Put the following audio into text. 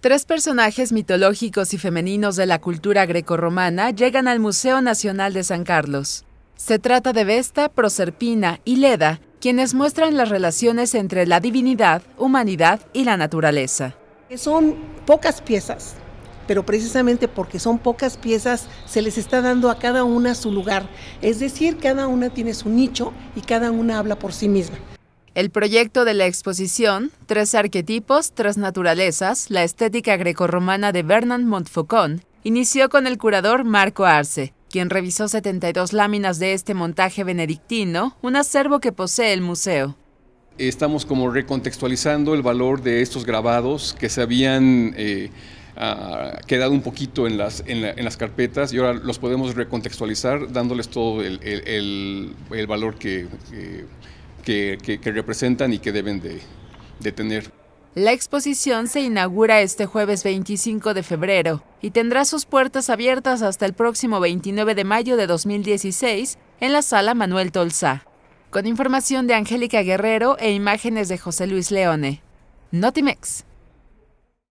Tres personajes mitológicos y femeninos de la cultura grecorromana llegan al Museo Nacional de San Carlos. Se trata de Vesta, Proserpina y Leda, quienes muestran las relaciones entre la divinidad, humanidad y la naturaleza. Son pocas piezas, pero precisamente porque son pocas piezas se les está dando a cada una su lugar, es decir, cada una tiene su nicho y cada una habla por sí misma. El proyecto de la exposición, Tres arquetipos, tres naturalezas, la estética grecorromana de Bernard Montfaucon, inició con el curador Marco Arce, quien revisó 72 láminas de este montaje benedictino, un acervo que posee el museo. Estamos como recontextualizando el valor de estos grabados que se habían... Eh, ah, quedado un poquito en las, carpetas y ahora los podemos recontextualizar dándoles todo el, valor que que, representan y que deben de, de tener. La exposición se inaugura este jueves 25 de febrero y tendrá sus puertas abiertas hasta el próximo 29 de mayo de 2016 en la sala Manuel Tolsa. Con información de Angélica Guerrero e imágenes de José Luis Leone. Notimex.